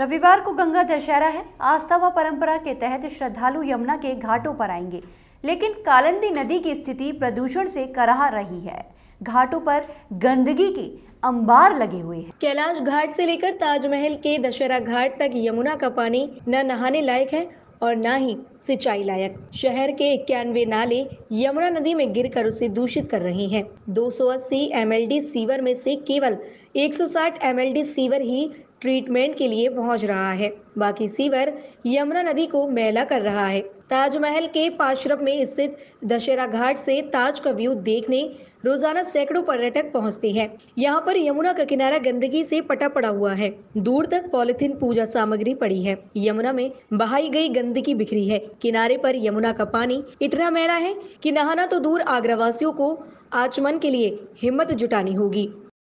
रविवार को गंगा दशहरा है आस्था व परंपरा के तहत श्रद्धालु यमुना के घाटों पर आएंगे लेकिन कालंदी नदी की स्थिति प्रदूषण से कराह रही है घाटों पर गंदगी के अंबार लगे हुए हैं। कैलाश घाट से लेकर ताजमहल के दशहरा घाट तक यमुना का पानी न नहाने लायक है और न ही सिंचाई लायक शहर के इक्यानवे नाले यमुना नदी में गिरकर उसे दूषित कर रहे हैं 280 सौ सीवर में से केवल 160 सौ सीवर ही ट्रीटमेंट के लिए पहुंच रहा है बाकी सीवर यमुना नदी को मैला कर रहा है ताजमहल के पाशरफ में स्थित दशहरा घाट से ताज का व्यू देखने रोजाना सैकड़ों पर्यटक पहुंचते हैं यहाँ पर यमुना का किनारा गंदगी से पटा पड़ा हुआ है दूर तक पॉलिथीन पूजा सामग्री पड़ी है यमुना में बहाई गई गंदगी बिखरी है किनारे पर यमुना का पानी इतना मैला है कि नहाना तो दूर आगरा वासियों को आचमन के लिए हिम्मत जुटानी होगी